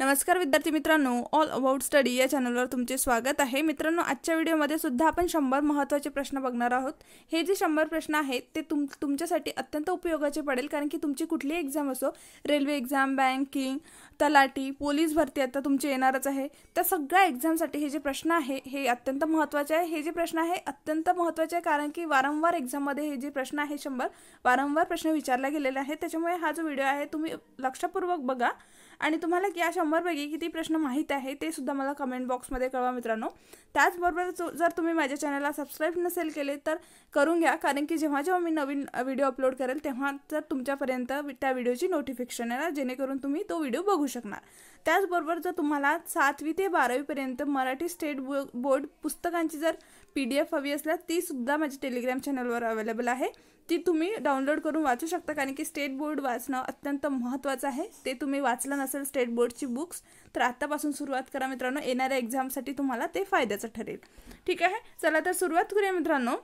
नमस्कार विद्यार्थी मित्रांनो ऑल अबाउट स्टडी या चॅनलवर तुमचे स्वागत आहे मित्रांनो आजच्या व्हिडिओमध्ये सुद्धा आपण शंभर महत्त्वाचे प्रश्न बघणार आहोत हे जे शंभर प्रश्न आहेत ते तुम तुमच्यासाठी अत्यंत उपयोगाचे पडेल कारण की तुमची कुठलीही एक्झाम असो रेल्वे एक्झाम बँकिंग तलाटी पोलीस भरती आता तुमची येणारच आहे त्या सगळ्या एक्झामसाठी हे जे प्रश्न आहे हे अत्यंत महत्त्वाचे आहे हे जे प्रश्न आहे अत्यंत महत्त्वाचे आहे कारण की वारंवार एक्झाममध्ये हे जे प्रश्न आहे शंभर वारंवार प्रश्न विचारला गेलेला आहे त्याच्यामुळे हा जो व्हिडिओ आहे तुम्ही लक्षपूर्वक बघा आणि तुम्हाला या शंभरपैकी किती प्रश्न माहीत आहे ते सुद्धा मला कमेंट बॉक्समध्ये कळवा मित्रांनो त्याचबरोबर जर तुम्ही माझ्या चॅनलला सबस्क्राईब नसेल केले तर करून घ्या कारण की जेव्हा जेव्हा मी नवीन व्हिडिओ अपलोड करेल तेव्हा जर तुमच्यापर्यंत त्या व्हिडिओची नोटिफिकेशन येणार जेणेकरून तुम्ही तो व्हिडिओ बघू शकणार त्याचबरोबर जर तुम्हाला सातवी ते बारावीपर्यंत मराठी स्टेट बोर्ड पुस्तकांची जर पी डी एफ हवी असल्यास तीसुद्धा माझ्या टेलिग्राम चॅनलवर अवेलेबल आहे ती तुम्ही डाउनलोड करून वाचू शकता कारण की स्टेट बोर्ड वाचणं अत्यंत महत्त्वाचं आहे ते तुम्ही वाचलं नसेल स्टेट बोर्डची बुक्स तर आत्तापासून सुरुवात करा मित्रांनो येणाऱ्या एक्झामसाठी तुम्हाला ते फायद्याचं ठरेल ठीक आहे चला तर सुरुवात करूया मित्रांनो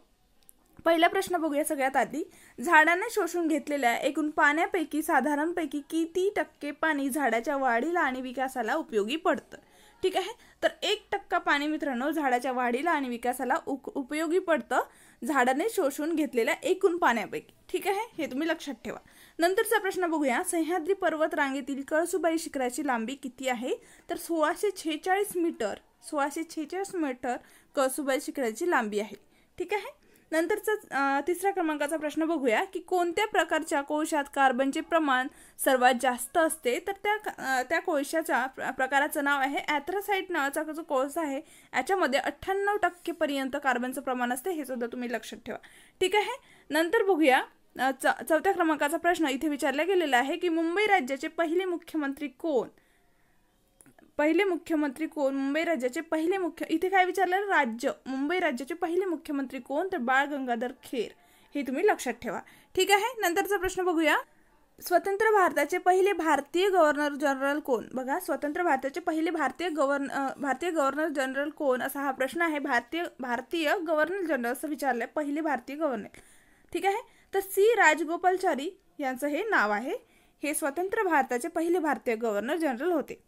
पहिला प्रश्न बघूया सगळ्यात आधी झाडाने शोषून घेतलेल्या एकूण पाण्यापैकी साधारणपैकी किती टक्के पाणी झाडाच्या वाढीला आणि विकासाला उपयोगी पडतं ठीक आहे तर एक टक्का पाणी मित्रांनो झाडाच्या वाढीला आणि विकासाला उपयोगी पडतं झाडाने शोषून घेतलेल्या एकूण पाण्यापैकी ठीक आहे हे तुम्ही लक्षात ठेवा नंतरचा प्रश्न बघूया सह्याद्री पर्वत रांगेतील कळसुबाई शिखराची लांबी किती आहे तर सोळाशे छेचाळीस मीटर सोळाशे छेचाळीस मीटर कळसुबाई शिखराची लांबी आहे ठीक आहे नंतरचा तिसऱ्या क्रमांकाचा प्रश्न बघूया की कोणत्या प्रकारच्या कोळशात कार्बनचे प्रमाण सर्वात जास्त असते तर त्या त्या कोळशाच्या प्रकाराचं नाव आहे ॲथ्रासाईट नावाचा जो कोळसा आहे याच्यामध्ये अठ्ठ्याण्णव टक्केपर्यंत कार्बनचं प्रमाण असते हे सुद्धा तुम्ही लक्षात ठेवा ठीक आहे नंतर बघूया चौथ्या क्रमांकाचा प्रश्न इथे विचारला गेलेला आहे की मुंबई राज्याचे पहिले मुख्यमंत्री कोण पहिले मुख्यमंत्री कोण मुंबई राज्याचे पहिले मुख्य इथे काय विचारलं राज्य मुंबई राज्याचे पहिले मुख्यमंत्री कोण तर बाळ गंगाधर खेर हे तुम्ही लक्षात ठेवा ठीक आहे नंतरचा प्रश्न बघूया स्वतंत्र भारताचे पहिले भारतीय गव्हर्नर जनरल कोण बघा स्वतंत्र भारताचे पहिले भारतीय गव्हर्न भारतीय गव्हर्नर जनरल कोण असा हा प्रश्न आहे भारतीय भारतीय गव्हर्नर जनरल असं विचारलं आहे पहिले भारतीय गव्हर्नर ठीक आहे तर सी राजगोपालचारी यांचं हे नाव आहे हे स्वतंत्र भारताचे पहिले भारतीय गव्हर्नर जनरल होते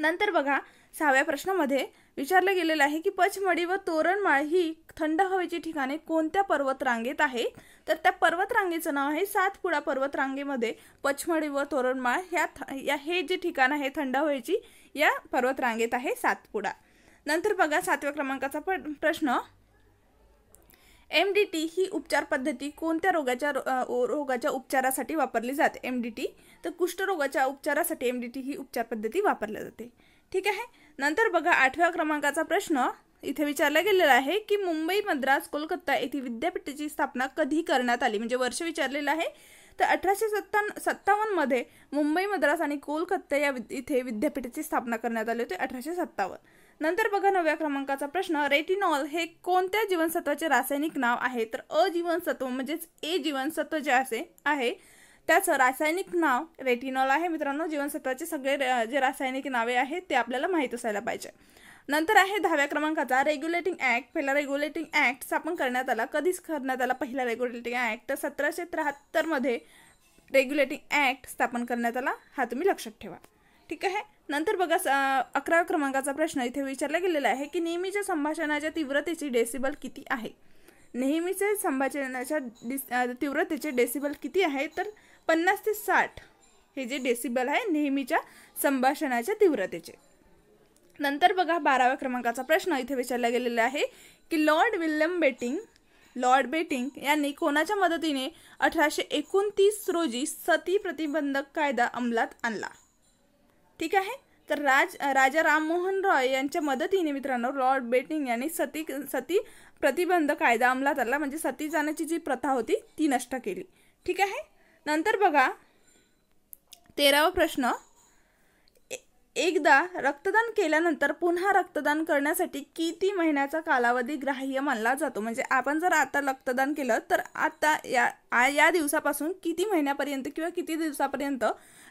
नंतर बघा सहाव्या प्रश्नामध्ये विचारलं गेलेलं आहे की पचमढी व तोरणमाळ ही थंड हवेची ठिकाणे कोणत्या पर्वतरांगेत आहे तर त्या पर्वतरांगेचं नाव आहे सातपुडा पर्वतरांगेमध्ये पचमढी व तोरणमाळ ह्या या हे जे ठिकाण आहे थंड हवेची या पर्वतरांगेत आहे सातपुडा नंतर बघा सातव्या क्रमांकाचा प्रश्न एम डी टी ही उपचार पद्धती कोणत्या रोगाच्या रोगाच्या उपचारासाठी वापरली जाते एम डी टी तर कुष्ठरोगाच्या उपचारासाठी एम डी टी ही उपचार पद्धती वापरली जाते ठीक आहे नंतर बघा आठव्या क्रमांकाचा प्रश्न इथे विचारला गेलेला आहे की मुंबई मद्रास कोलकाता येथे विद्यापीठाची स्थापना कधी करण्यात आली म्हणजे वर्ष विचारलेलं आहे तर अठराशे सत्तावन्न सत्तावन्नमध्ये मुंबई मद्रास आणि कोलकाता या इथे विद्यापीठाची स्थापना करण्यात आली होती अठराशे सत्तावन्न नंतर बघा नव्या क्रमांकाचा प्रश्न रेटिनॉल हे कोणत्या जीवनसत्वाचे रासायनिक नाव आहे तर अ जीवनसत्व म्हणजेच ए जीवनसत्व जे असे आहे त्याचं रासायनिक नाव रेटिनॉल आहे मित्रांनो जीवनसत्वाचे सगळे जे रासायनिक नावे आहेत ते आपल्याला माहीत असायला पाहिजे नंतर आहे दहाव्या क्रमांकाचा रेग्युलेटिंग ॲक्ट पहिला रेग्युलेटिंग ॲक्ट स्थापन करण्यात आला कधीच करण्यात आला पहिला रेग्युलेटिंग ॲक्ट तर सतराशे त्र्याहत्तरमध्ये रेग्युलेटिंग ॲक्ट स्थापन करण्यात आला हा तुम्ही लक्षात ठेवा ठीक आहे नंतर बघा अकराव्या क्रमांकाचा प्रश्न इथे विचारला गेलेला आहे की नेहमीच्या संभाषणाच्या तीव्रतेची डेसिबल किती आहे नेहमीचे संभाषणाच्या डिस तीव्रतेचे डेसिबल किती आहे तर पन्नास ते साठ हे जे डेसिबल आहे नेहमीच्या संभाषणाच्या तीव्रतेचे नंतर बघा बाराव्या क्रमांकाचा प्रश्न इथे विचारला गेलेला आहे की Lord William Bentinck Lord Bentinck यांनी कोणाच्या मदतीने अठराशे एकोणतीस रोजी सती प्रतिबंधक कायदा अंमलात आणला ठीक आहे तर राज राजा राममोहन रॉय यांच्या मदतीने मित्रांनो लॉर्ड बेटिंग यांनी सती सती प्रतिबंध कायदा अंमलात आला म्हणजे सती जाण्याची जी प्रथा होती ती नष्ट केली ठीक आहे नंतर बघा तेरावा प्रश्न एकदा रक्तदान केल्यानंतर पुन्हा रक्तदान करण्यासाठी किती महिन्याचा कालावधी ग्राह्य मानला जातो म्हणजे आपण जर आता रक्तदान केलं तर आता या या दिवसापासून किती महिन्यापर्यंत किंवा किती दिवसापर्यंत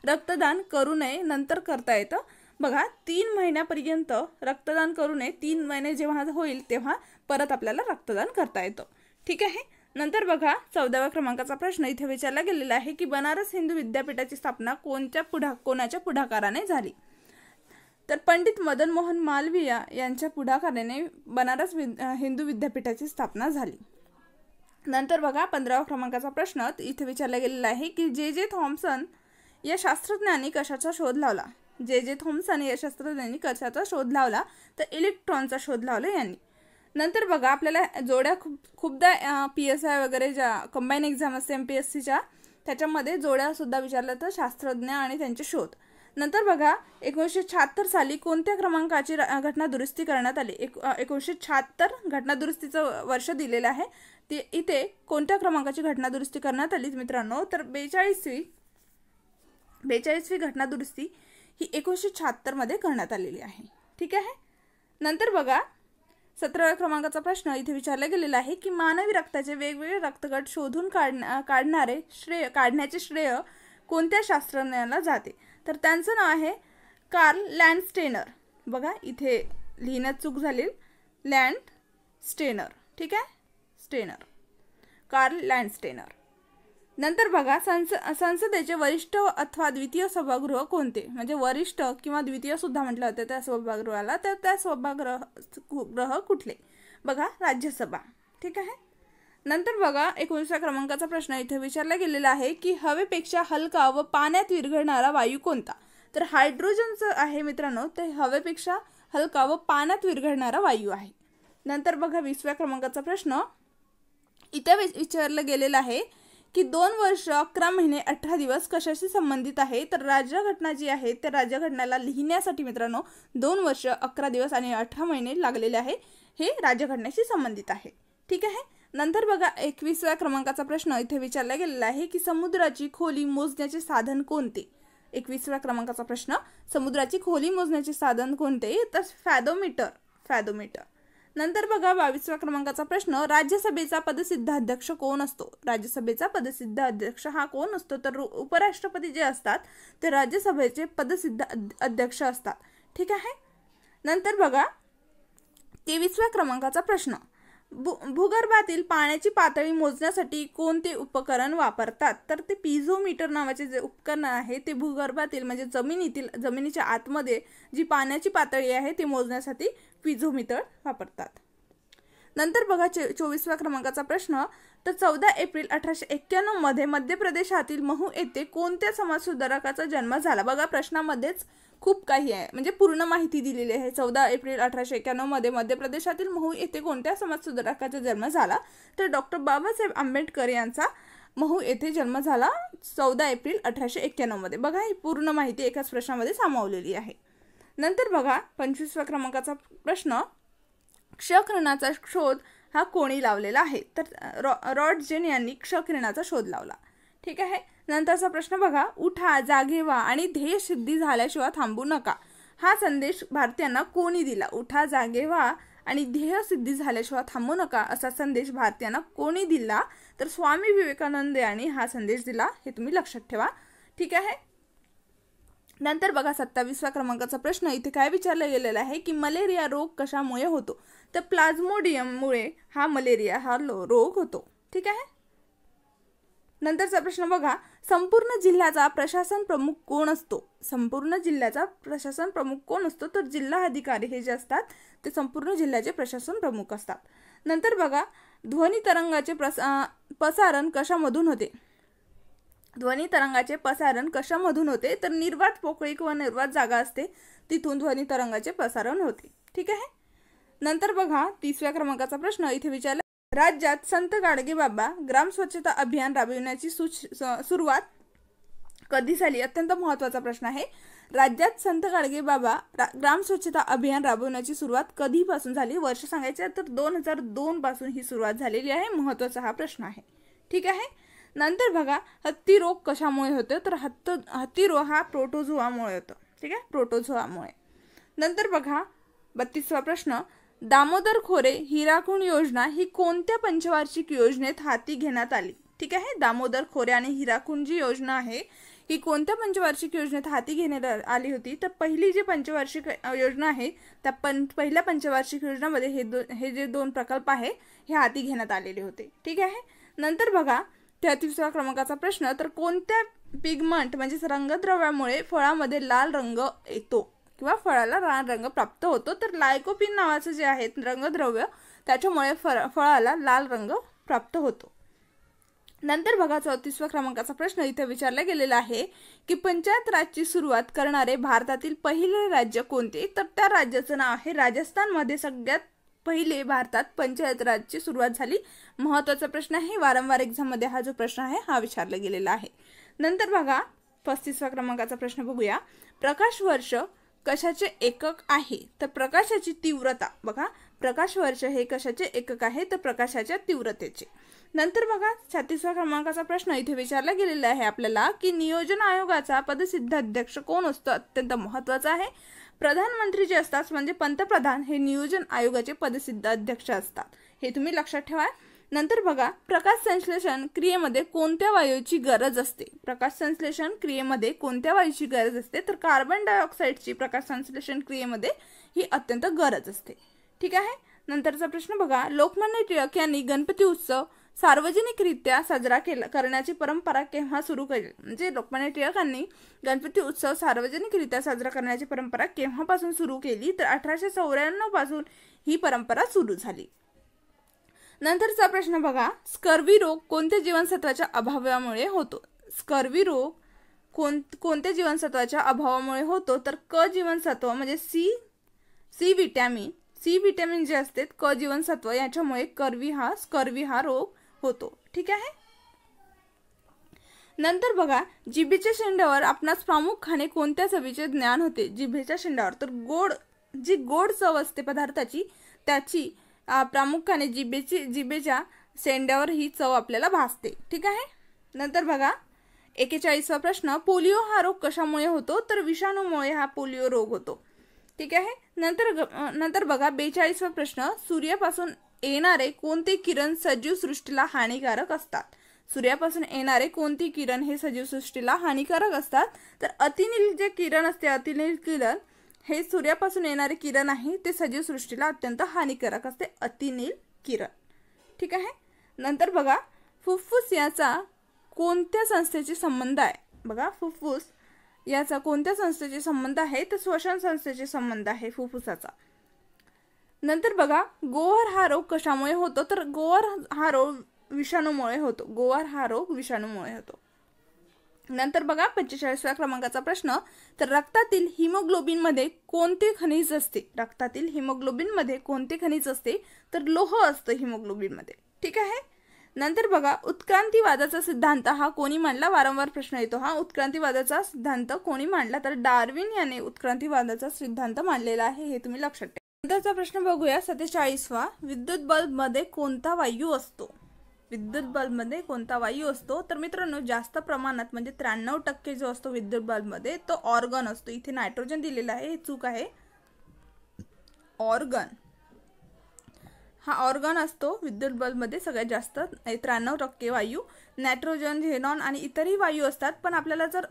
रक्तदान करू नये नंतर करता येतं बघा तीन महिन्यापर्यंत रक्तदान करू नये तीन महिने जेव्हा होईल तेव्हा परत आपल्याला रक्तदान करता येतं ठीक आहे नंतर बघा चौदाव्या क्रमांकाचा प्रश्न इथे विचारला गेलेला आहे की बनारस हिंदू विद्यापीठाची स्थापना कोणत्या पुढा कोणाच्या पुढाकाराने झाली तर पंडित मदन मोहन मालविया यांच्या पुढाकाराने बनारस विद हिंदू विद्यापीठाची स्थापना झाली नंतर बघा पंधराव्या क्रमांकाचा प्रश्न इथे विचारला गेलेला आहे की जे जे थॉम्सन या शास्त्रज्ञांनी कशाचा शोध लावला जे जे थॉम्सने या शास्त्रज्ञांनी कशाचा शोध लावला तर इलेक्ट्रॉनचा शोध लावला यांनी नंतर बघा आपल्याला जोड्या खूप खूपदा पी एस आय वगैरे ज्या कंबाईन एक्झाम असते एम पी एस सीच्या त्याच्यामध्ये जोड्यासुद्धा विचारलं तर शास्त्रज्ञ आणि त्यांचे शोध नंतर बघा एकोणीसशे शहात्तर साली कोणत्या क्रमांकाची घटना दुरुस्ती करण्यात आली एक एकोणीसशे शहात्तर घटनादुरुस्तीचं वर्ष दिलेलं आहे ते इथे कोणत्या क्रमांकाची घटना दुरुस्ती करण्यात आली मित्रांनो तर बेचाळीसवी बेचाळीसवी घटना दुरुस्ती ही एकोणीसशे शहात्तरमध्ये करण्यात आलेली आहे ठीक आहे नंतर बघा सतराव्या क्रमांकाचा प्रश्न इथे विचारला गेलेला आहे की मानवी रक्ताचे वेगवेगळे रक्तगट शोधून काढण्या काढणारे श्रेय काढण्याचे श्रेय कोणत्या शास्त्रज्ञाला जाते तर त्यांचं नाव आहे कार्ल लँडस्टेनर बघा इथे लिहिण्यात चूक झाली लँड स्टेनर ठीक आहे स्टेनर कार्ल लँडस्टेनर नंतर बघा संस संसदेचे वरिष्ठ अथवा द्वितीय सभागृह कोणते म्हणजे वरिष्ठ किंवा द्वितीय सुद्धा म्हटलं होतं त्या सभागृहाला तर त्या सभागृह ग्रह कुठले बघा राज्यसभा ठीक आहे नंतर बघा एकोणीसव्या क्रमांकाचा प्रश्न इथे विचारला गेलेला आहे की हवेपेक्षा हलका व पाण्यात विरघळणारा वायू कोणता तर हायड्रोजनचं आहे मित्रांनो ते हवेपेक्षा हलका व पाण्यात विरघळणारा वायू आहे नंतर बघा वीसव्या क्रमांकाचा प्रश्न इथे विचारलं गेलेला आहे की दोन वर्ष अकरा महिने अठरा दिवस कशाशी संबंधित आहे तर राज्यघटना जी आहे त्या राज्यघटनाला लिहिण्यासाठी मित्रांनो दोन वर्ष अकरा दिवस आणि अठरा महिने लागलेले आहे हे राज्यघटनेशी संबंधित आहे ठीक आहे नंतर बघा एकवीसव्या क्रमांकाचा प्रश्न इथे विचारला गेलेला आहे की समुद्राची खोली मोजण्याचे साधन कोणते एकवीसव्या क्रमांकाचा प्रश्न समुद्राची खोली मोजण्याचे साधन कोणते तर फॅदोमीटर फॅदोमीटर नंतर बघा बावीसव्या क्रमांकाचा प्रश्न राज्यसभेचा पदसिद्ध अध्यक्ष कोण असतो राज्यसभेचा पदसिद्ध अध्यक्ष हा कोण असतो तर उपराष्ट्रपती जे असतात ते राज्यसभेचे पदसिद्ध अध्यक्ष असतात ठीक आहे नंतर बघा तेवीसव्या क्रमांकाचा प्रश्न भू भूगर्भातील पाण्याची पातळी मोजण्यासाठी कोणते उपकरण वापरतात तर ते पिझोमीटर नावाचे जे उपकरण आहे ते भूगर्भातील म्हणजे जमिनीतील जमिनीच्या आतमध्ये जी पाण्याची पातळी आहे ती मोजण्यासाठी पिझोमितळ वापरतात नंतर बघा चो चोवीसव्या क्रमांकाचा प्रश्न तर चौदा एप्रिल अठराशे मध्ये मध्य प्रदेशातील महू येथे कोणत्या समाजसुधारकाचा जन्म झाला बघा प्रश्नामध्येच खूप काही आहे म्हणजे पूर्ण माहिती दिलेली आहे चौदा एप्रिल अठराशे मध्ये मध्य प्रदेशातील महू येथे कोणत्या समाजसुधारकाचा जन्म झाला तर डॉक्टर बाबासाहेब आंबेडकर यांचा महू येथे जन्म झाला चौदा एप्रिल अठराशे एक्क्याण्णवमध्ये बघा ही पूर्ण माहिती एकाच प्रश्नामध्ये सामावलेली आहे नंतर बघा पंचवीसव्या क्रमांकाचा प्रश्न क्षकिरणाचा शोध हा कोणी लावलेला आहे तर रॉ जेन यांनी क्षकिरणाचा शोध लावला ठीक आहे नंतरचा प्रश्न बघा उठा जागे व्हा आणि ध्येय सिद्धी झाल्याशिवाय थांबू नका हा संदेश भारतीयांना कोणी दिला उठा जागे व्हा आणि ध्येय सिद्धी झाल्याशिवाय थांबू नका असा संदेश भारतीयांना कोणी दिला तर स्वामी विवेकानंद यांनी हा संदेश दिला हे तुम्ही लक्षात ठेवा ठीक आहे नंतर बघा सत्तावीसव्या क्रमांकाचा प्रश्न इथे काय विचारला गेलेला आहे की मलेरिया रोग कशामुळे होतो तर प्लाझ्मोडियममुळे हा मलेरिया हा रोग होतो ठीक आहे नंतरचा प्रश्न बघा संपूर्ण जिल्ह्याचा प्रशासन प्रमुख कोण असतो संपूर्ण जिल्ह्याचा प्रशासन प्रमुख कोण असतो तर जिल्हा अधिकारी हे जे असतात ते संपूर्ण जिल्ह्याचे प्रशासन प्रमुख असतात नंतर बघा ध्वनी तरंगाचे प्रसा पसारण कशामधून होते ध्वनी तरंगाचे प्रसारण कशामधून होते तर निर्वात पोकळी किंवा निर्वात जागा असते तिथून ध्वनी तरंगाचे प्रसारण होते ठीक आहे नंतर बघा तिसऱ्या क्रमांकाचा प्रश्न इथे विचारला राज्यात संत बाबा ग्राम स्वच्छता अभियान राबविण्याची सुरुवात कधी झाली अत्यंत महत्त्वाचा प्रश्न आहे राज्यात संत गाडगेबाबा ग्राम स्वच्छता अभियान राबवण्याची सुरुवात कधीपासून झाली वर्ष सांगायचे तर दोन हजार पासून ही सुरुवात झालेली आहे महत्त्वाचा हा प्रश्न आहे ठीक आहे नंतर बघा हत्ती रोग कशामुळे होतो तर हत्त हत्ती रोग हा प्रोटोझोआमुळे होतो ठीक आहे प्रोटोझोआमुळे नंतर बघा बत्तीसवा प्रश्न दामोदर खोरे हिराकुंड योजना ही कोणत्या पंचवार्षिक योजनेत हाती घेण्यात आली ठीक आहे दामोदर खोरे आणि हिराकुण जी योजना आहे ही कोणत्या पंचवार्षिक योजनेत हाती घेण्यात आली होती तर पहिली जी पंचवार्षिक योजना आहे त्या पं पहिल्या पंचवार्षिक योजनामध्ये हे दो हे जे दोन प्रकल्प आहे हे हाती घेण्यात आलेले होते ठीक आहे नंतर बघा तेहतीसव्या क्रमांकाचा प्रश्न तर कोणत्या पिगमंट म्हणजेच रंगद्रव्यामुळे फळामध्ये लाल रंग येतो किंवा फळाला लाल रंग प्राप्त होतो तर लायकोपिन नावाचं जे आहे रंगद्रव्य त्याच्यामुळे फळ फळाला लाल रंग प्राप्त होतो नंतर बघा चौतीसव्या क्रमांकाचा प्रश्न इथे विचारला गेलेला आहे की पंचायत राजची सुरुवात करणारे भारतातील पहिले राज्य कोणते तर त्या राज्याचं नाव आहे राजस्थानमध्ये सगळ्यात पहिले भारतात पंचायत राजची सुरुवात झाली महत्वाचा प्रश्न आहे वारंवार एक्झाममध्ये हा जो प्रश्न आहे हा विचारला गेलेला आहे नंतर बघा पस्तीसव्या क्रमांकाचा प्रश्न बघूया प्रकाश वर्ष कशाचे एकक आहे तर प्रकाशाची तीव्रता बघा प्रकाश वर्ष हे कशाचे एकक आहे तर प्रकाशाच्या तीव्रतेचे नंतर बघा छत्तीसव्या क्रमांकाचा प्रश्न इथे विचारला गेलेला आहे आपल्याला की नियोजन आयोगाचा पदसिद्ध अध्यक्ष कोण असतो अत्यंत महत्त्वाचा आहे प्रधानमंत्री जे असतात म्हणजे पंतप्रधान हे नियोजन आयोगाचे पदसिद्ध अध्यक्ष असतात हे तुम्ही लक्षात ठेवा नंतर बघा प्रकाश संश्लेषण क्रियेमध्ये कोणत्या वायूची गरज असते प्रकाश संश्लेषण क्रियेमध्ये कोणत्या वायूची गरज असते तर कार्बन डायऑक्साईडची प्रकाश संश्लेषण क्रियेमध्ये ही अत्यंत गरज असते ठीक आहे नंतरचा प्रश्न बघा लोकमान्य टिळक यांनी गणपती उत्सव सार्वजनिकरित्या साजरा केला करण्याची परंपरा केव्हा सुरू केली म्हणजे लोकमान्य टिळकांनी गणपती उत्सव सार्वजनिकरित्या साजरा करण्याची परंपरा केव्हापासून सुरू केली तर अठराशे चौऱ्याण्णव पासून ही परंपरा सुरू झाली नंतरचा प्रश्न बघा स्कर्वी रोग कोणत्या जीवनसत्वाच्या अभावामुळे होतो स्कर्वी रोग कोण कोणत्या जीवनसत्वाच्या अभावामुळे होतो तर क जीवनसत्व म्हणजे C C vitamin C vitamin जे असते क जीवनसत्व याच्यामुळे कर्वी हा स्कर्वी हा रोग होतो ठीक आहे नंतर बघा जिभेच्या शेंड्यावर आपणास प्रामुख्याने कोणत्या चवीचे ज्ञान होते जिभेच्या शेंड्यावर तर गोड जी गोड चव असते पदार्थाची त्याची प्रामुख्याने जिभेची जिभेच्या शेंड्यावर ही चव आपल्याला भासते ठीक आहे नंतर बघा एकेचाळीसवा प्रश्न पोलिओ हा रोग कशामुळे होतो तर विषाणूमुळे हा पोलिओ रोग होतो ठीक आहे नंतर नंतर बघा बेचाळीसवा प्रश्न सूर्यापासून येणारे कोणते किरण सजीव सृष्टीला हानिकारक असतात सूर्यापासून येणारे कोणते किरण हे सजीव सृष्टीला हानिकारक असतात तर अतिनील जे किरण असते अतिनील किरण हे सूर्यापासून येणारे किरण आहे ते सजीव सृष्टीला अत्यंत हानिकारक असते अतिनील किरण ठीक आहे नंतर बघा फुफ्फुस याचा कोणत्या संस्थेचे संबंध आहे बघा फुफ्फुस याचा कोणत्या संस्थेचे संबंध आहे तर श्वसन संस्थेचे संबंध आहे फुफ्फुसाचा नंतर बघा गोवर हा रोग कशामुळे होतो तर गोवर हा रोग विषाणूमुळे होतो गोवर हा रोग विषाणूमुळे होतो नंतर बघा पंचेचाळीसव्या क्रमांकाचा प्रश्न तर रक्तातील हिमोग्लोबिन मध्ये कोणते खनिज असते रक्तातील हिमोग्लोबिन मध्ये कोणते खनिज असते तर लोह असतं हिमोग्लोबिन मध्ये ठीक आहे नंतर बघा उत्क्रांतीवादाचा सिद्धांत हा कोणी मांडला वारंवार प्रश्न येतो हा उत्क्रांतीवादाचा सिद्धांत कोणी मांडला तर डार्विन याने उत्क्रांतीवादाचा सिद्धांत मांडलेला आहे हे तुम्ही लक्षात ठेवा नंतरचा प्रश्न बघूया सत्तेचाळीसवा विद्युत बल्बमध्ये कोणता वायू असतो विद्युत बल्बमध्ये कोणता वायू असतो तर मित्रांनो जास्त प्रमाणात म्हणजे त्र्याण्णव टक्के जो असतो विद्युत बल्बमध्ये तो ऑर्गन असतो इथे नायट्रोजन दिलेला आहे चूक आहे ऑर्गन हा ऑर्गन असतो विद्युत बल्बमध्ये सगळ्यात जास्त म्हणजे त्र्याण्णव टक्के वायू नायट्रोजन झेनॉन आणि इतरही वायू असतात पण आपल्याला जर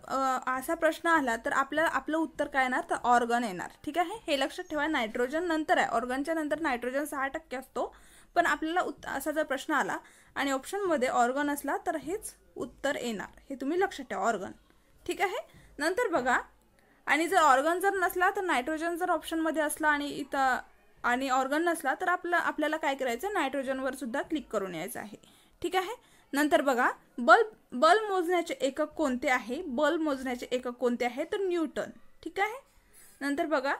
असा प्रश्न आला तर आपल्याला आपलं उत्तर काय येणार तर ऑर्गन येणार ठीक आहे हे लक्षात ठेवा नायट्रोजन नंतर आहे ऑर्गनच्या नंतर नायट्रोजन सहा टक्के असतो पण आपल्याला उत् असा जर प्रश्न आला आणि ऑप्शनमध्ये ऑर्गन असला तर हेच उत्तर येणार हे तुम्ही लक्षात ठेवा ऑर्गन ठीक आहे नंतर बघा आणि जर ऑर्गन जर नसला तर नायट्रोजन जर ऑप्शनमध्ये असला आणि इथं आणि ऑर्गन नसला तर आपलं आपल्याला काय करायचं नायट्रोजनवर सुद्धा क्लिक करून यायचं आहे ठीक आहे नंतर बघा बल्ब बल्ब मोजण्याचे एकक कोणते आहे बल्ब मोजण्याचे एकक कोणते आहे तर न्यूटन ठीक आहे नंतर बघा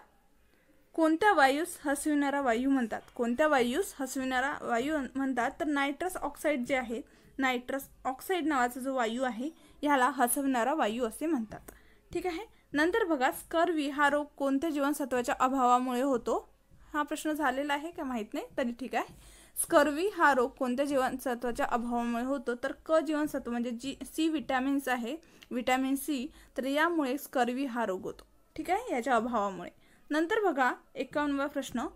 कोणत्या वायूस हसविणारा वायू म्हणतात कोणत्या वायूस हसविणारा वायू म्हणतात तर नायट्रस ऑक्साईड जे आहे नायट्रस ऑक्साईड नावाचा जो वायू आहे ह्याला हसविणारा वायू असे म्हणतात ठीक आहे नंतर बघा स्कर्वी हा रोग कोणत्या जीवनसत्वाच्या अभावामुळे होतो हा प्रश्न झालेला आहे का माहीत नाही तरी ठीक आहे स्कर्वी हा रोग कोणत्या जीवनसत्वाच्या अभावामुळे होतो तर क जीवनसत्व म्हणजे जी सी विटॅमिन्स आहे विटॅमिन सी तर यामुळे स्कर्वी हा रोग होतो ठीक आहे याच्या अभावामुळे नंतर बघा एकावन्नवा प्रश्न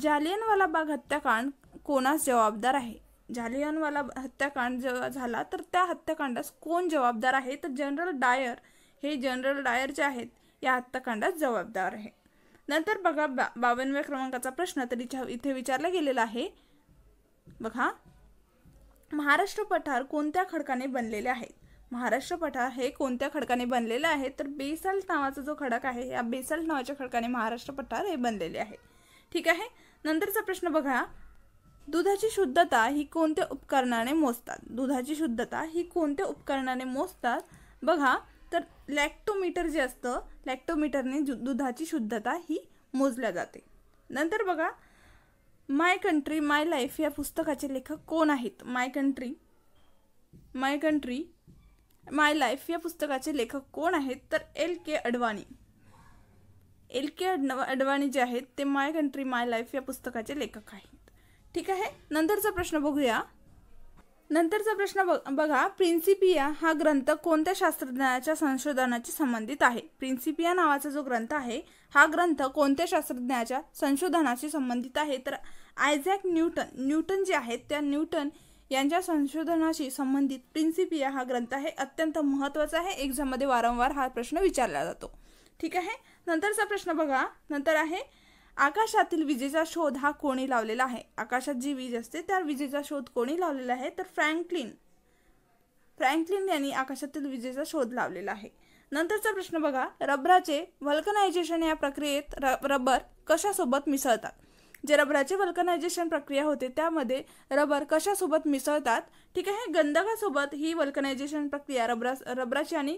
जालियनवाला बाग हत्याकांड कोणास जबाबदार आहे जालियनवाला हत्याकांड जेव्हा झाला तर त्या हत्याकांडास कोण जबाबदार आहे तर जनरल डायर हे जनरल डायर जे आहेत या हत्याकांडास जबाबदार आहे नंतर बघा बा बावनव्या क्रमांकाचा प्रश्न तर इथे विचारला गेलेला आहे बघा महाराष्ट्र पठार कोणत्या खडकाने बनलेले आहेत महाराष्ट्र पठार हे कोणत्या खडकाने बनलेले आहे तर बेसाल्ट नावाचा जो खडक आहे या बेसाल्ट नावाच्या खडकाने महाराष्ट्र पठार हे बनलेले आहे ठीक आहे नंतरचा प्रश्न बघा दुधाची शुद्धता ही कोणत्या उपकरणाने मोजतात दुधाची शुद्धता ही कोणत्या उपकरणाने मोजतात बघा तर लॅक्टोमीटर जे असतं लॅक्टोमीटरने दुधाची शुद्धता ही मोजल्या जाते नंतर बघा माय कंट्री माय लाईफ या पुस्तकाचे लेखक कोण आहेत my country my country my life या पुस्तकाचे लेखक कोण आहेत तर L K Advani L K Advani जे आहेत ते माय कंट्री माय लाईफ या पुस्तकाचे लेखक आहेत ठीक आहे नंतरचा प्रश्न बघूया नंतरचा प्रश्न बघा प्रिन्सिपिया हा ग्रंथ कोणत्या शास्त्रज्ञाच्या संशोधनाशी संबंधित आहे प्रिन्सिपिया नावाचा जो ग्रंथ आहे हा ग्रंथ कोणत्या शास्त्रज्ञाच्या संशोधनाशी संबंधित आहे तर आयझॅक न्यूटन न्यूटन जे आहेत त्या न्यूटन यांच्या संशोधनाशी संबंधित प्रिन्सिपिया हा ग्रंथ आहे अत्यंत महत्त्वाचा आहे एक्झाममध्ये वारंवार हा प्रश्न विचारला जातो ठीक आहे नंतरचा प्रश्न बघा नंतर आहे आकाशातील विजेचा शोध हा कोणी लावलेला आहे आकाशात जी वीज असते त्या विजेचा शोध कोणी लावलेला आहे तर फ्रँकलिन फ्रँकलिन यांनी आकाशातील विजेचा शोध लावलेला आहे नंतरचा प्रश्न बघा रबराचे वल्कनायझेशन या प्रक्रियेत रबर कशासोबत मिसळतात जे रबराचे वल्कनायझेशन प्रक्रिया होते त्यामध्ये रबर कशासोबत मिसळतात ठीक आहे गंधकासोबत ही वल्कनायझेशन प्रक्रिया रबरा रबराची आणि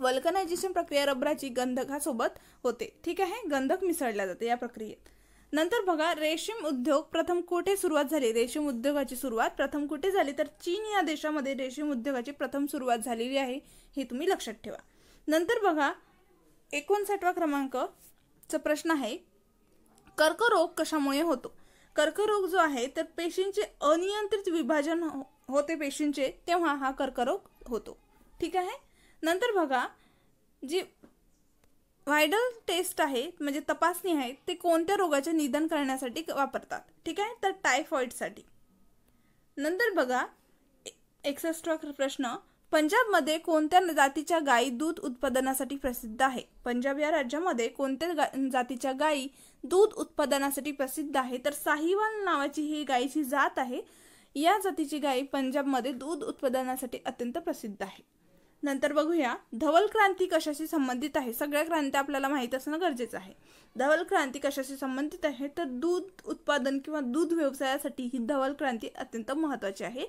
वल्कनायझेशन प्रक्रिया रबराची गंधकासोबत होते ठीक आहे गंधक मिसळल्या जाते या प्रक्रियेत नंतर बघा रेशीम उद्योग प्रथम कुठे सुरुवात झाली रेशीम उद्योगाची सुरुवात प्रथम कुठे झाली तर चीन या देशामध्ये रेशीम उद्योगाची प्रथम सुरुवात झालेली आहे हे तुम्ही लक्षात ठेवा नंतर बघा एकोणसाठवा क्रमांकचा प्रश्न आहे कर्करोग कशामुळे होतो कर्करोग जो आहे तर पेशींचे अनियंत्रित विभाजन हो-, होते पेशींचे तेव्हा हा कर्करोग होतो ठीक आहे नंतर बघा जी व्हायडल टेस्ट आहे म्हणजे तपासणी आहे ते कोणत्या रोगाचे निदान करण्यासाठी वापरतात ठीक आहे तर टायफॉईडसाठी नंतर बघा एक्सेस्ट्रा प्रश्न पंजाबमध्ये कोणत्या जातीच्या गायी दूध उत्पादनासाठी प्रसिद्ध आहे पंजाब या राज्यामध्ये कोणत्या गा जातीच्या गायी दूध उत्पादनासाठी प्रसिद्ध आहे तर साहिवाल नावाची ही गायीची जात आहे या जातीची गायी पंजाबमध्ये दूध उत्पादनासाठी अत्यंत प्रसिद्ध आहे नंतर बघूया धवल क्रांती कशाशी संबंधित आहे सगळ्या क्रांत्या आपल्याला माहीत असणं गरजेचं आहे धवल क्रांती कशाशी संबंधित आहे तर दूध उत्पादन किंवा दूध व्यवसायासाठी ही धवल क्रांती अत्यंत महत्त्वाची आहे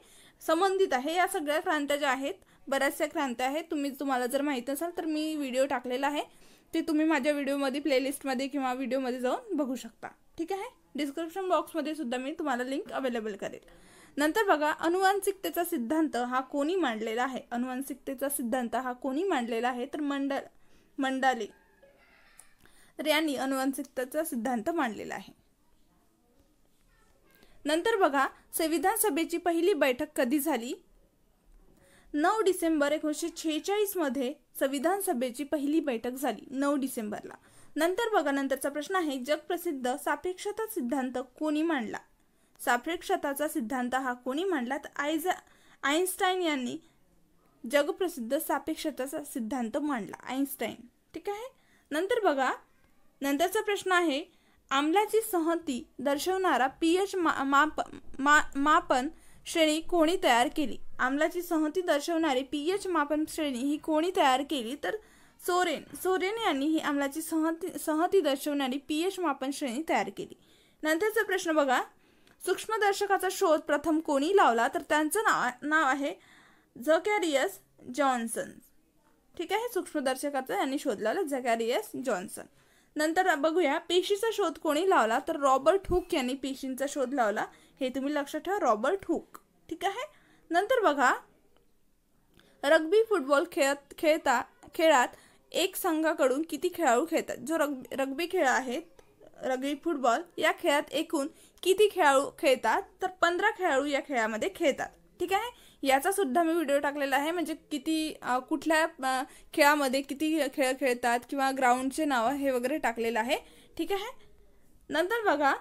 संबंधित आहे या सगळ्या क्रांत्या ज्या आहेत बऱ्याचशा क्रांत्या आहेत तुम्ही तुम्हाला जर माहीत असाल तर मी व्हिडिओ टाकलेला आहे ते तुम्ही माझ्या व्हिडिओमध्ये प्लेलिस्टमध्ये किंवा व्हिडिओमध्ये जाऊन बघू शकता ठीक आहे डिस्क्रिप्शन बॉक्समध्ये सुद्धा मी तुम्हाला लिंक अवेलेबल करेल नंतर बघा अनुवांशिकतेचा सिद्धांत हा कोणी मांडलेला आहे अनुवांशिकतेचा सिद्धांत हा कोणी मांडलेला आहे तर मंडल मंडाले तर यांनी अनुवांशिकतेचा सिद्धांत मांडलेला आहे नंतर बघा संविधान सभेची पहिली बैठक कधी झाली नऊ डिसेंबर एकोणीसशे मध्ये संविधान सभेची पहिली बैठक झाली नऊ डिसेंबरला नंतर बघा नंतरचा प्रश्न आहे जगप्रसिद्ध सापेक्षता सिद्धांत कोणी मांडला सापेक्षताचा सिद्धांत हा कोणी मांडला तर आयज आईन्स्टाईन यांनी जगप्रसिद्ध सापेक्षताचा सिद्धांत मांडला आईन्स्टाईन ठीक आहे नंतर बघा नंतरचा प्रश्न आहे आमलाची सहती दर्शवणारा पी एच मा माप मा मापन श्रेणी कोणी तयार केली आमलाची सहती दर्शवणारी पी एच मापन श्रेणी ही कोणी तयार केली तर सोरेन सोरेन यांनी ही आमलाची सहती सहती दर्शवणारी पी एच मापन श्रेणी तयार केली नंतरचा प्रश्न बघा सूक्ष्मदर्शकाचा शोध प्रथम कोणी लावला तर त्यांचं नाव नाव आहे झकॅरियस जॉन्सन ठीक आहे सूक्ष्मदर्शकाचा यांनी लावला झकॅरियस जॉन्सन नंतर बघूया पेशीचा शोध कोणी लावला तर रॉबर्ट हुक यांनी पेशींचा शोध लावला हे तुम्ही लक्षात ठेवा रॉबर्ट हुक ठीक आहे नंतर बघा रग्बी फुटबॉल खेळत खेळता खेळात एक संघाकडून किती खेळाडू खेळतात जो रग रग्बी खेळ आहे रग्बी फुटबॉल या खेळात एकूण किती खेळाडू खेळतात तर पंधरा खेळाडू या खेळामध्ये खेळतात ठीक आहे याचा सुद्धा मी व्हिडिओ टाकलेला आहे म्हणजे किती कुठल्या खेळामध्ये किती खेळ खेळतात किंवा ग्राउंडचे नावं हे वगैरे टाकलेलं आहे ठीक आहे नंतर बघा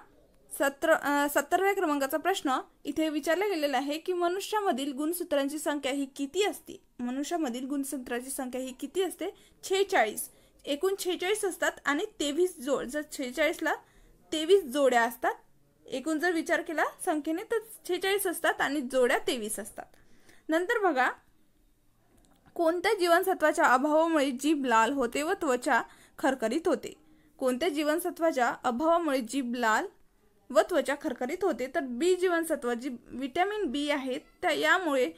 सत्र सत्तरव्या क्रमांकाचा प्रश्न इथे विचारला गेलेला आहे की मनुष्यामधील गुणसूत्रांची संख्या ही किती असते मनुष्यामधील गुणसूत्रांची संख्या ही किती असते छेचाळीस एकूण छेचाळीस असतात आणि तेवीस जोड जर छेचाळीसला तेवीस जोड्या असतात एकूण जर विचार केला संख्येने तर छेचाळीस असतात आणि जोड्या तेवीस असतात नंतर बघा कोणत्या जीवनसत्वाच्या अभावामुळे जीभ लाल होते व त्वचा खरखरीत होते कोणत्या जीवनसत्वाच्या अभावामुळे जीभ लाल व त्वचा खरखरीत होते तर बी जीवनसत्व जी विटॅमिन बी आहे त्या यामुळे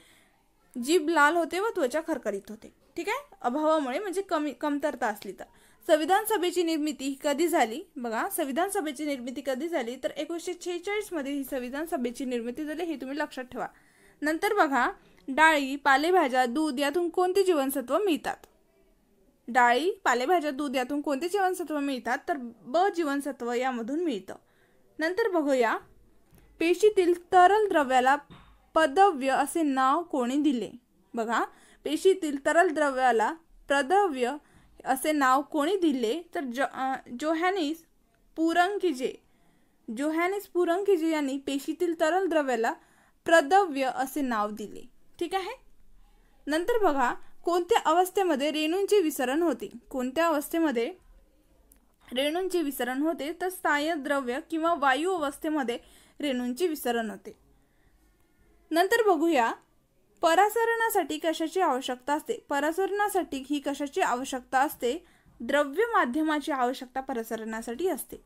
जीभ लाल होते व त्वचा खरखरीत होते ठीक आहे अभावामुळे म्हणजे कमी कमतरता असली तर संविधान सभेची निर्मिती कधी झाली बघा संविधान सभेची निर्मिती कधी झाली तर एकोणीसशे छेचाळीसमध्ये ही संविधान सभेची निर्मिती झाली हे तुम्ही लक्षात ठेवा नंतर बघा डाळी पालेभाज्या दूध यातून कोणती जीवनसत्व मिळतात डाळी पालेभाज्या दूध यातून कोणते जीवनसत्व मिळतात तर ब जीवनसत्व यामधून मिळतं नंतर बघूया पेशीतील तरल द्रव्याला पदव्य असे नाव कोणी दिले बघा पेशीतील तरल द्रव्याला प्रदव्य असे नाव कोणी दिले तर जो जोहॅनिस पुरंकिजे जोहॅनिस पुरंकिजे यांनी पेशीतील तरल द्रव्याला प्रदव्य असे नाव दिले ठीक आहे नंतर बघा कोणत्या अवस्थेमध्ये रेणूंचे विसरण होते कोणत्या अवस्थेमध्ये रेणूंचे विसरण होते तर स्थाय द्रव्य किंवा वायू अवस्थेमध्ये रेणूंचे विसरण होते नंतर बघूया परासरणासाठी कशाची आवश्यकता असते परासरणासाठी ही कशाची आवश्यकता असते द्रव्य माध्यमाची आवश्यकता परासरणासाठी असते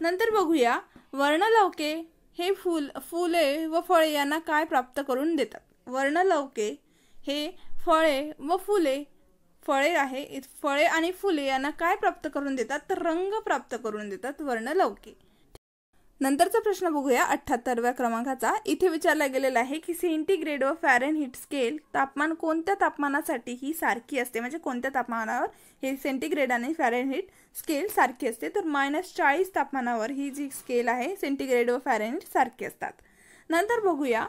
नंतर बघूया वर्णलवके हे फुल फुले व फळे यांना काय प्राप्त करून देतात वर्णलवके हे फळे व फुले फळे आहे फळे आणि फुले यांना काय प्राप्त करून देतात तर रंग प्राप्त करून देतात वर्णलवके नंतरचा प्रश्न बघूया अठ्ठ्याहत्तरव्या क्रमांकाचा इथे विचारला गेलेला आहे की सेंटीग्रेड व हिट स्केल तापमान कोणत्या तापमानासाठी ही सारखी असते म्हणजे कोणत्या तापमानावर हे सेंटीग्रेड आणि हिट स्केल सारखी असते तर मायनस चाळीस तापमानावर ही जी स्केल आहे सेंटीग्रेड व हिट सारखी असतात नंतर बघूया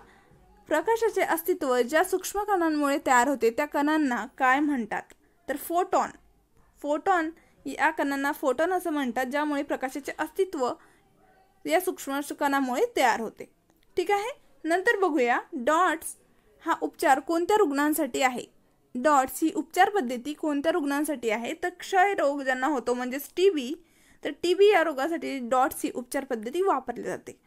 प्रकाशाचे अस्तित्व ज्या सूक्ष्म कणांमुळे तयार होते त्या कणांना काय म्हणतात तर फोटॉन फोटॉन या कणांना फोटॉन असं म्हणतात ज्यामुळे प्रकाशाचे अस्तित्व या सूक्ष्मकणामुळे तयार होते ठीक आहे नंतर बघूया डॉट्स हा उपचार कोणत्या रुग्णांसाठी आहे डॉट्स ही उपचार पद्धती कोणत्या रुग्णांसाठी आहे तर क्षयरोग रोग ज्यांना होतो म्हणजेच टी बी तर टी बी या रोगासाठी डॉट्स ही उपचार पद्धती वापरली जाते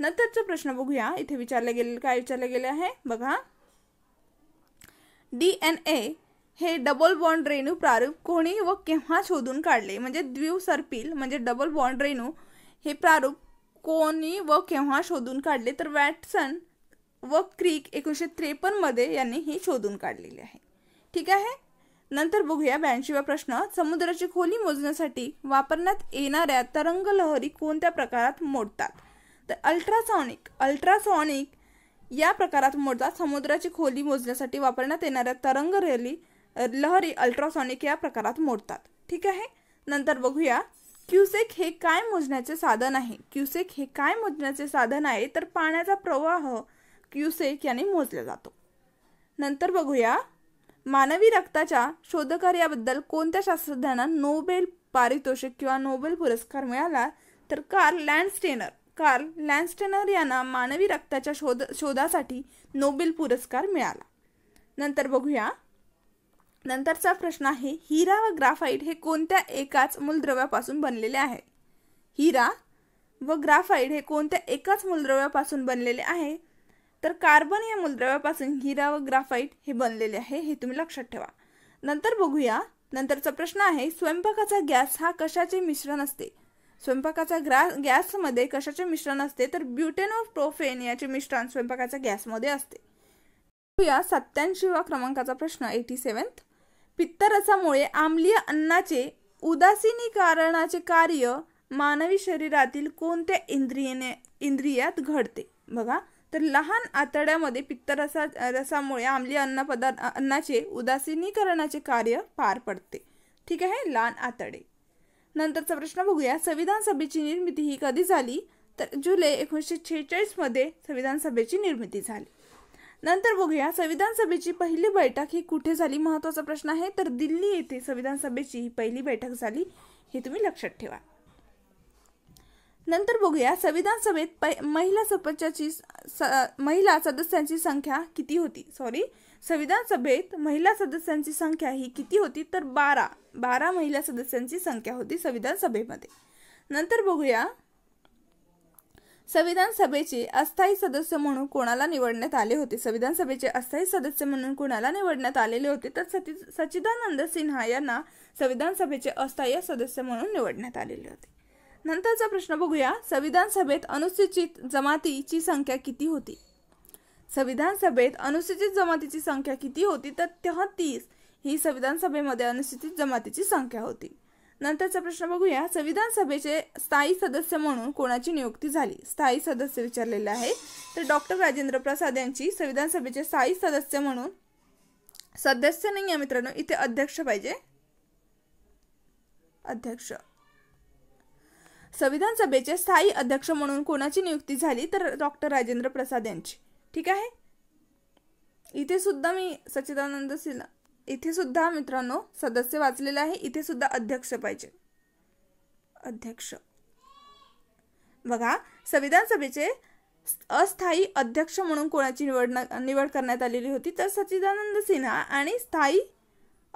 नंतरचा प्रश्न बघूया इथे विचारले गेले काय विचारले गेले आहे बघा डी एन ए हे डबल बॉन्ड रेणू प्रारूप कोणी व केव्हा शोधून काढले म्हणजे सर्पील म्हणजे डबल बॉन्ड रेणू हे प्रारूप कोणी व केव्हा शोधून काढले तर वॅटसन व क्रिक एकोणीसशे त्रेपन्नमध्ये यांनी ही शोधून काढलेली आहे ठीक आहे नंतर बघूया ब्याऐंशीवा प्रश्न समुद्राची खोली मोजण्यासाठी वापरण्यात येणाऱ्या तरंग लहरी कोणत्या प्रकारात मोडतात तर अल्ट्रासॉनिक अल्ट्रासॉनिक या प्रकारात मोडतात समुद्राची खोली मोजण्यासाठी वापरण्यात येणाऱ्या तरंग रेली लहरी अल्ट्रासॉनिक या प्रकारात मोडतात ठीक आहे नंतर बघूया क्युसेक हे काय मोजण्याचे साधन आहे क्युसेक हे काय मोजण्याचे साधन आहे तर पाण्याचा प्रवाह क्युसेक याने मोजला जातो नंतर बघूया मानवी रक्ताच्या शोधकार्याबद्दल कोणत्या शास्त्रज्ञांना नोबेल पारितोषिक किंवा नोबेल पुरस्कार मिळाला तर कार्ल लँडस्टेनर कार्ल लँडस्टेनर यांना मानवी रक्ताच्या शोध शोधासाठी नोबेल पुरस्कार मिळाला नंतर बघूया नंतरचा प्रश्न आहे हिरा व ग्राफाईट हे कोणत्या एकाच मूलद्रव्यापासून बनलेले आहे हिरा व ग्राफाईट हे कोणत्या एकाच मूलद्रव्यापासून बनलेले आहे तर कार्बन या मूलद्रव्यापासून हिरा व ग्राफाईट हे बनलेले आहे हे तुम्ही लक्षात ठेवा नंतर बघूया नंतरचा प्रश्न आहे स्वयंपाकाचा गॅस हा कशाचे मिश्रण असते स्वयंपाकाचा ग्रा गॅसमध्ये कशाचे मिश्रण असते तर ब्युटेन व प्रोफेन याचे मिश्रण स्वयंपाकाच्या गॅसमध्ये असते या सत्याऐंशी वा क्रमांकाचा प्रश्न एटी सेवन्थ पित्तरसामुळे आम्लीय अन्नाचे उदासीनीकरणाचे कार्य मानवी शरीरातील कोणत्या इंद्रियने इंद्रियात घडते बघा तर लहान आतड्यामध्ये पित्तरसा रसामुळे आम्लीय अन्न पदार्थ अन्नाचे उदासीनीकरणाचे कार्य पार पडते ठीक आहे लहान आतडे नंतरचा प्रश्न बघूया संविधान सभेची निर्मिती ही कधी झाली तर जुलै एकोणीसशे छेचाळीसमध्ये संविधान सभेची निर्मिती झाली नंतर बघूया संविधान सभेची पहिली बैठक ही कुठे झाली महत्त्वाचा प्रश्न आहे तर दिल्ली येथे संविधान सभेची ही पहिली बैठक झाली हे तुम्ही लक्षात ठेवा नंतर बघूया संविधान सभेत महिला सरपंचाची महिला सदस्यांची संख्या किती होती सॉरी संविधान सभेत महिला सदस्यांची संख्या ही किती होती तर बारा बारा महिला सदस्यांची संख्या होती संविधान सभेमध्ये नंतर बघूया संविधान सभेचे अस्थायी सदस्य म्हणून कोणाला निवडण्यात आले होते संविधान सभेचे अस्थायी सदस्य म्हणून कोणाला निवडण्यात आलेले होते तर सती सचिदानंद सिन्हा यांना संविधान सभेचे अस्थायी सदस्य म्हणून निवडण्यात आलेले होते नंतरचा प्रश्न बघूया संविधान सभेत अनुसूचित जमातीची संख्या किती होती संविधान सभेत अनुसूचित जमातीची संख्या किती होती तर तेहतीस ही संविधान सभेमध्ये अनुसूचित जमातीची संख्या होती नंतरचा प्रश्न बघूया संविधान सभेचे स्थायी सदस्य म्हणून कोणाची नियुक्ती झाली स्थायी सदस्य विचारलेले आहे तर डॉक्टर राजेंद्र प्रसाद यांची संविधान सभेचे स्थायी सदस्य म्हणून सदस्य नाही आहे मित्रांनो इथे अध्यक्ष पाहिजे अध्यक्ष संविधान सभेचे स्थायी अध्यक्ष म्हणून कोणाची नियुक्ती झाली तर डॉक्टर राजेंद्र प्रसाद यांची ठीक आहे इथे सुद्धा मी सच्चिदानंद सिन्हा इथे सुद्धा मित्रांनो सदस्य वाचलेलं आहे इथे सुद्धा अध्यक्ष पाहिजे अध्यक्ष बघा संविधान सभेचे अस्थायी अध्यक्ष म्हणून कोणाची निवड निवड करण्यात आलेली होती तर सच्चिदानंद सिन्हा आणि स्थायी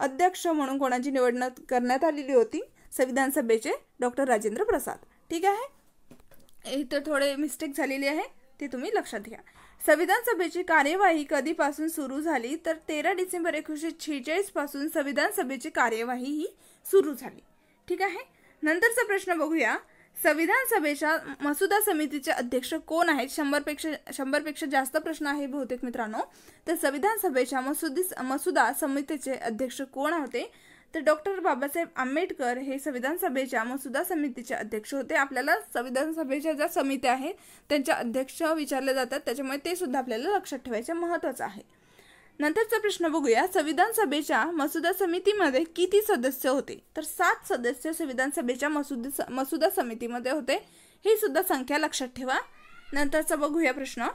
अध्यक्ष म्हणून कोणाची निवडणूक करण्यात आलेली होती संविधान सभेचे डॉक्टर राजेंद्र प्रसाद ठीक आहे इथं थोडे मिस्टेक झालेली आहे ते तुम्ही लक्षात घ्या संविधान सभेची कार्यवाही कधीपासून सुरू झाली तर तेरा डिसेंबर एकोणीसशे शेहेचाळीस पासून संविधान सभेची कार्यवाही ही सुरू झाली ठीक आहे नंतरचा प्रश्न बघूया संविधान सभेच्या मसुदा समितीचे अध्यक्ष कोण आहेत शंभरपेक्षा शंभरपेक्षा जास्त प्रश्न आहे बहुतेक मित्रांनो तर संविधान सभेच्या मसुदी मसुदा समितीचे अध्यक्ष कोण होते तर डॉक्टर बाबासाहेब आंबेडकर हे संविधान सभेच्या मसुदा समितीचे अध्यक्ष होते आपल्याला संविधान सभेच्या ज्या समित्या आहेत त्यांच्या अध्यक्ष विचारल्या जातात त्याच्यामुळे ते सुद्धा आपल्याला लक्षात ठेवायचे महत्त्वाचं आहे नंतरचा प्रश्न बघूया संविधान सभेच्या मसुदा समितीमध्ये किती सदस्य होते तर सात सदस्य संविधान सभेच्या मसुदा मसुदा समितीमध्ये होते ही सुद्धा संख्या लक्षात ठेवा नंतरचा बघूया प्रश्न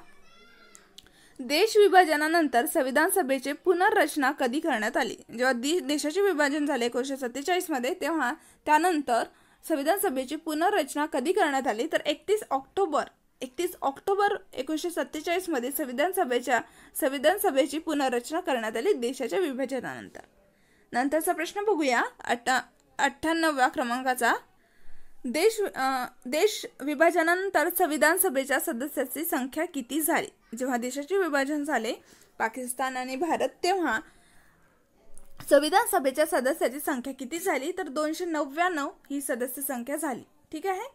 देश विभाजनानंतर संविधान सभेचे पुनर्रचना कधी करण्यात आली जेव्हा देशाचे विभाजन झाले एकोणीसशे सत्तेचाळीसमध्ये तेव्हा त्यानंतर संविधान सभेची पुनर्रचना कधी करण्यात आली तर एकतीस ऑक्टोबर एकतीस ऑक्टोबर एकोणीसशे सत्तेचाळीसमध्ये संविधान सभेच्या संविधान सभेची पुनर्रचना करण्यात आली देशाच्या विभाजनानंतर नंतरचा प्रश्न बघूया अठ्ठा अठ्ठ्याण्णव्या क्रमांकाचा देश देश विभाजनानंतर संविधान सभेच्या सदस्याची संख्या किती झाली जेव्हा देशाचे विभाजन झाले पाकिस्तान आणि भारत तेव्हा संविधान सभेच्या सदस्याची संख्या किती झाली तर दोनशे नव्याण्णव ही सदस्य संख्या झाली ठीक आहे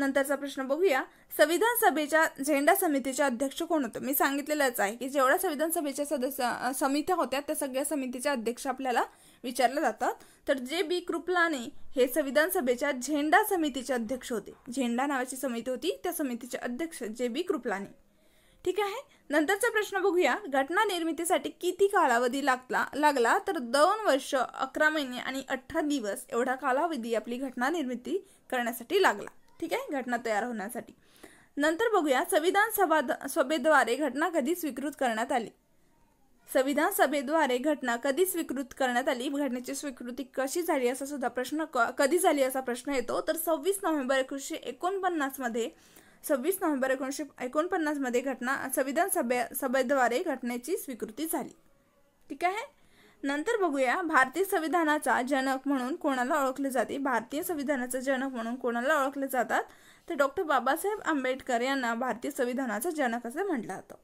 नंतरचा प्रश्न बघूया संविधान सभेच्या झेंडा समितीचे अध्यक्ष कोण होतं मी सांगितलेलंच आहे की जेवढ्या संविधान सभेच्या सदस्य समित्या होत्या त्या सगळ्या समितीच्या अध्यक्ष आपल्याला विचारल्या जातात तर जे बी कृपलाने हे संविधान सभेच्या झेंडा समितीचे अध्यक्ष होते झेंडा नावाची समिती होती त्या समितीचे अध्यक्ष जे बी कृपलाने ठीक आहे नंतरचा प्रश्न बघूया घटना निर्मितीसाठी किती कालावधी लागला लागला तर दोन वर्ष अकरा महिने आणि अठरा दिवस एवढा कालावधी आपली घटना निर्मिती करण्यासाठी लागला ठीक आहे घटना तयार होण्यासाठी नंतर बघूया संविधान सभा सभेद्वारे घटना कधी स्वीकृत करण्यात आली संविधान सभेद्वारे घटना कधी स्वीकृत करण्यात आली घटनेची स्वीकृती कशी झाली असा सुद्धा प्रश्न कधी झाली असा प्रश्न येतो तर सव्वीस नोव्हेंबर एकोणीसशे एकोणपन्नासमध्ये सव्वीस नोव्हेंबर एकोणीसशे एकोणपन्नासमध्ये घटना संविधान सभे सभेद्वारे घटनेची स्वीकृती झाली ठीक आहे नंतर बघूया भारतीय संविधानाचा जनक म्हणून कोणाला ओळखले जाते भारतीय संविधानाचा जनक म्हणून कोणाला ओळखले जातात तर डॉक्टर बाबासाहेब आंबेडकर यांना भारतीय संविधानाचा जनक असं म्हटलं जातं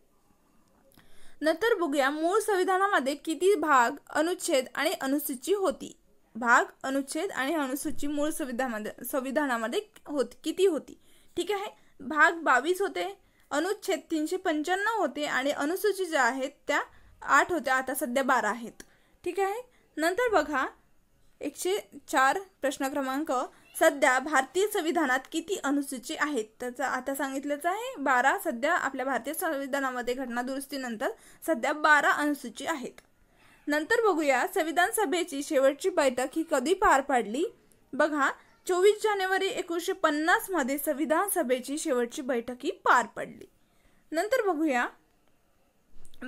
नंतर बघूया मूळ संविधानामध्ये किती भाग अनुच्छेद आणि अनुसूची होती भाग अनुच्छेद आणि अनुसूची मूळ संविधानामध्ये संविधानामध्ये होती किती होती ठीक आहे भाग बावीस होते अनुच्छेद तीनशे पंच्याण्णव होते आणि अनुसूची ज्या आहेत त्या आठ होत्या आता सध्या बारा आहेत ठीक आहे नंतर बघा एकशे चार प्रश्न क्रमांक सध्या भारतीय संविधानात किती अनुसूची आहेत त्याचं आता सांगितलंच आहे बारा सध्या आपल्या भारतीय संविधानामध्ये घटनादुरुस्तीनंतर सध्या बारा अनुसूची आहेत नंतर बघूया संविधान सभेची शेवटची बैठक ही कधी पार पाडली बघा चोवीस जानेवारी एकोणीसशे पन्नासमध्ये संविधान सभेची शेवटची बैठकी पार पडली नंतर बघूया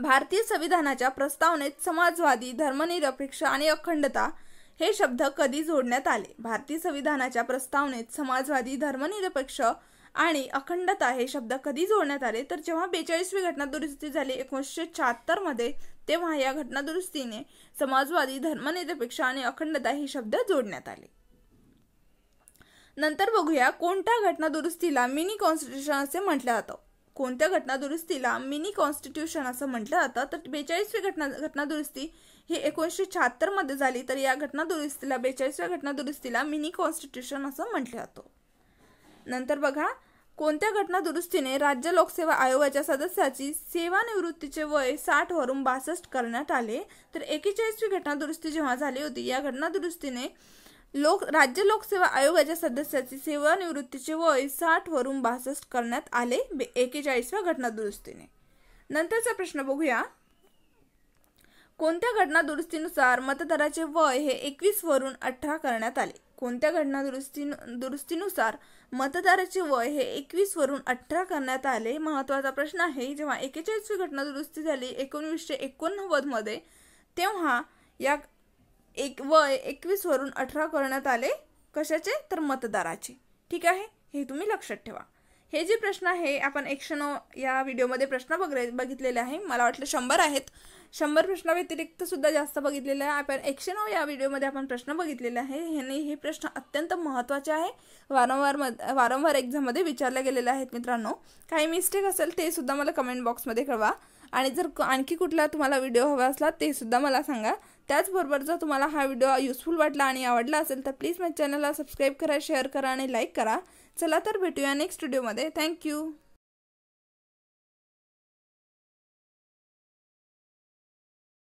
भारतीय संविधानाच्या प्रस्तावनेत समाजवादी धर्मनिरपेक्ष आणि अखंडता हे शब्द कधी जोडण्यात आले भारतीय संविधानाच्या प्रस्तावनेत समाजवादी धर्मनिरपेक्ष आणि अखंडता हे शब्द कधी जोडण्यात आले तर जेव्हा बेचाळीसवी घटनादुरुस्ती झाली एकोणीसशे मध्ये तेव्हा या घटनादुरुस्तीने समाजवादी धर्मनिरपेक्ष आणि अखंडता हे शब्द जोडण्यात आले नंतर बघूया कोणत्या घटनादुरुस्तीला मिनी कॉन्स्टिट्यूशन असे म्हटलं जातं कोणत्या घटनादुरुस्तीला मिनी कॉन्स्टिट्यूशन असं म्हटलं जातं तर बेचाळीसवी घटना घटना ही एकोणीसशे शहात्तरमध्ये झाली तर या घटना दुरुस्तीला बेचाळीसव्या घटना दुरुस्तीला मिनी कॉन्स्टिट्यूशन असं म्हटलं जातं नंतर बघा कोणत्या घटनादुरुस्तीने राज्य लोकसेवा आयोगाच्या सदस्याची सेवानिवृत्तीचे वय साठवरून बासष्ट करण्यात आले तर एकेचाळीसवी घटनादुरुस्ती जेव्हा झाली होती या घटनादुरुस्तीने लोक राज्य लोकसेवा आयोगाच्या सदस्याची सेवानिवृत्तीचे वय वरून बासष्ट करण्यात आले एकेचाळीसव्या घटना दुरुस्तीने नंतरचा प्रश्न बघूया कोणत्या घटना दुरुस्तीनुसार मतदाराचे वय हे एकवीस वरून अठरा करण्यात आले कोणत्या घटना दुरुस्ती दुरुस्तीनुसार मतदाराचे वय हे एकवीस वरून अठरा करण्यात आले महत्त्वाचा प्रश्न आहे जेव्हा एकेचाळीसवी घटना दुरुस्ती झाली एकोणवीसशे एकोणनव्वदमध्ये तेव्हा या एक वय एकवीसवरून अठरा करण्यात आले कशाचे तर मतदाराचे ठीक आहे हे तुम्ही लक्षात ठेवा हे जे प्रश्न आहे आपण एकशे नऊ या व्हिडिओमध्ये प्रश्न बघ बघितलेले आहे मला वाटलं शंभर आहेत शंभर प्रश्नाव्यतिरिक्त सुद्धा जास्त बघितलेले आहे आपण एकशे नऊ या व्हिडिओमध्ये आपण प्रश्न बघितलेले आहे ह्याने हे प्रश्न अत्यंत महत्त्वाचे आहे वारंवार मद वारंवार एक्झाममध्ये विचारले गेलेले आहेत मित्रांनो काही मिस्टेक असेल ते सुद्धा मला कमेंट बॉक्समध्ये कळवा आणि जर आणखी कुठला तुम्हाला व्हिडिओ हवा असला ते सुद्धा मला सांगा त्याचबरोबर जर तुम्हाला हा व्हिडिओ युजफुल वाटला आणि आवडला असेल तर प्लीज माझ्या चॅनलला सबस्क्राईब करा शेअर करा आणि लाईक करा चला तर भेटूया नेक्स्ट व्हिडिओमध्ये थँक्यू